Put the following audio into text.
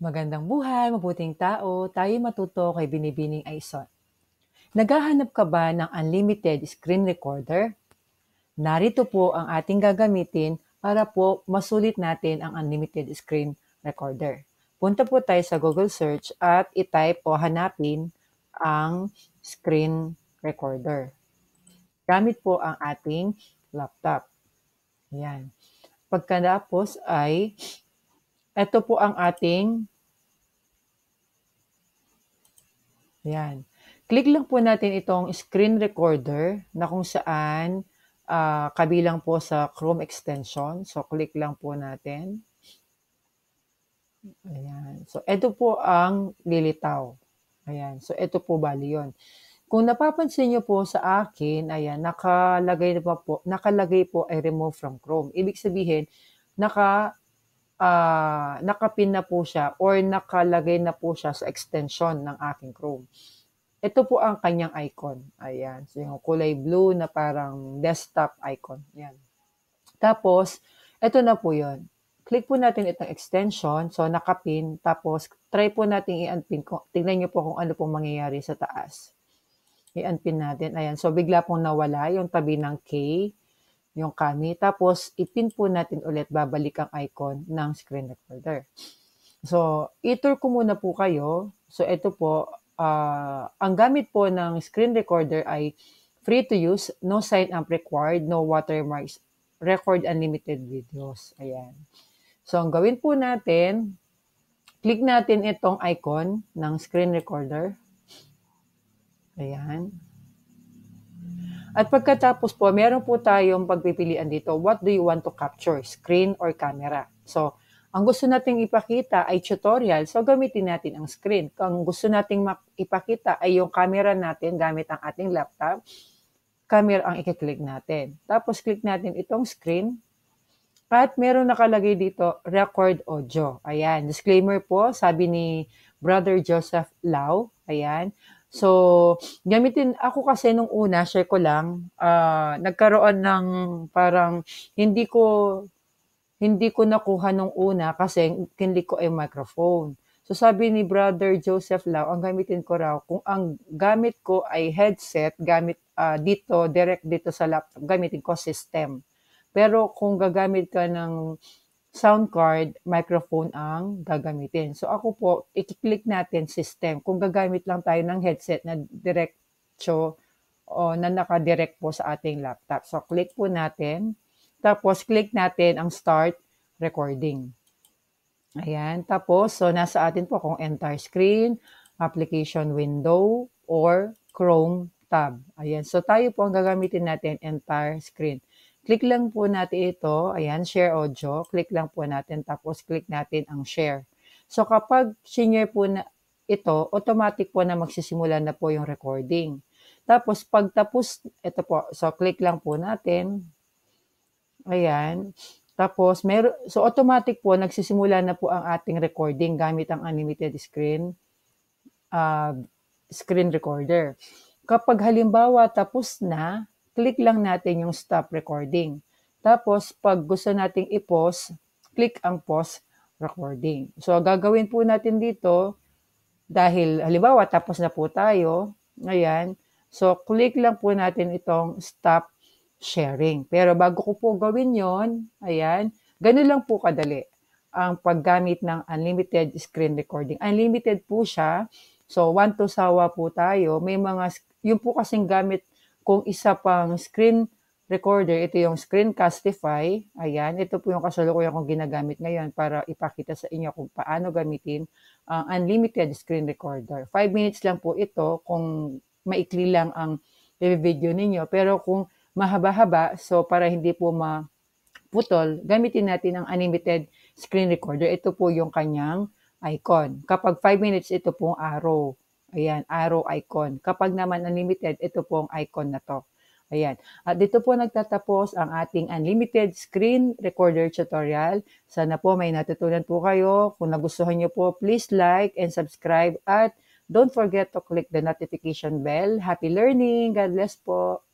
Magandang buhay, mabuting tao, tayo matuto kay Binibining Aison. Naghahanap ka ba ng unlimited screen recorder? Narito po ang ating gagamitin para po masulit natin ang unlimited screen recorder. Punta po tayo sa Google search at itype o hanapin ang screen recorder. Gamit po ang ating laptop. Yan. Pagkatapos ay ito po ang ating Yan. Click lang po natin itong screen recorder na kung saan uh, kabilang po sa Chrome extension. So, click lang po natin. Ayan. So, ito po ang lilitaw. Ayan. So, ito po bali yun. Kung napapansin niyo po sa akin, ayan, nakalagay, na po, nakalagay po ay remove from Chrome. Ibig sabihin, naka uh, nakapin na po siya or nakalagay na po siya sa extension ng aking Chrome. Ito po ang kanyang icon. Ayan. So, yung kulay blue na parang desktop icon. Ayan. Tapos, ito na po yon. Click po natin itong extension. So, nakapin. Tapos, try po natin i-unpin. Tingnan nyo po kung ano pong mangyayari sa taas. I-unpin natin. Ayan. So, bigla pong nawala yung tabi ng K yung kami. Tapos, ipin po natin ulit, babalik ang icon ng screen recorder. So, itour ko muna po kayo. So, ito po, uh, ang gamit po ng screen recorder ay free to use, no sign up required, no watermarks, record unlimited videos. Ayan. So, ang gawin po natin, click natin itong icon ng screen recorder. Ayan. At pagkatapos po, meron po tayong pagpipilian dito, what do you want to capture, screen or camera? So, ang gusto nating ipakita ay tutorial, so gamitin natin ang screen. Kung gusto nating ipakita ay yung camera natin gamit ang ating laptop, camera ang i-click natin. Tapos click natin itong screen, at meron nakalagay dito, record audio. Ayan, disclaimer po, sabi ni Brother Joseph Lau. Ayan, So, gamitin, ako kasi nung una, share ko lang, uh, nagkaroon ng parang, hindi ko, hindi ko nakuha nung una kasi kinlik ko ay microphone. So, sabi ni Brother Joseph Lau, ang gamitin ko raw, kung ang gamit ko ay headset, gamit uh, dito, direct dito sa laptop, gamitin ko system. Pero kung gagamit ka ng sound card, microphone ang gagamitin. So ako po, i-click natin system. Kung gagamit lang tayo ng headset na direktso o na nakadirect po sa ating laptop. So click po natin. Tapos click natin ang start recording. Ayan. Tapos, so nasa atin po kung entire screen, application window, or Chrome tab. Ayan. So tayo po ang gagamitin natin entire screen. Click lang po natin ito. Ayan, share audio. Click lang po natin. Tapos click natin ang share. So kapag senior po na ito, automatic po na magsisimula na po yung recording. Tapos pag tapos, ito po, so click lang po natin. Ayan. Tapos, mer so automatic po, nagsisimula na po ang ating recording gamit ang unlimited screen uh, screen recorder. Kapag halimbawa tapos na, click lang natin yung stop recording. Tapos, pag gusto nating i-pause, click ang pause recording. So, gagawin po natin dito, dahil halimbawa, tapos na po tayo, ayan, so click lang po natin itong stop sharing. Pero bago ko po gawin yon, ayan, ganun lang po kadali ang paggamit ng unlimited screen recording. Unlimited po siya, so one to sawa po tayo. May mga, yung po kasing gamit kung isa pang screen recorder, ito yung Screencastify. Ayan, ito po yung kasalukuyan kong ginagamit ngayon para ipakita sa inyo kung paano gamitin ang uh, unlimited screen recorder. 5 minutes lang po ito kung maikli lang ang video ninyo. Pero kung mahaba-haba, so para hindi po maputol, gamitin natin ang unlimited screen recorder. Ito po yung kanyang icon. Kapag 5 minutes, ito pong arrow. Ayan, arrow icon. Kapag naman unlimited, ito po ang icon na to. Ayan. At dito po nagtatapos ang ating unlimited screen recorder tutorial. Sana po may natutunan po kayo. Kung nagustuhan nyo po, please like and subscribe at don't forget to click the notification bell. Happy learning! God bless po!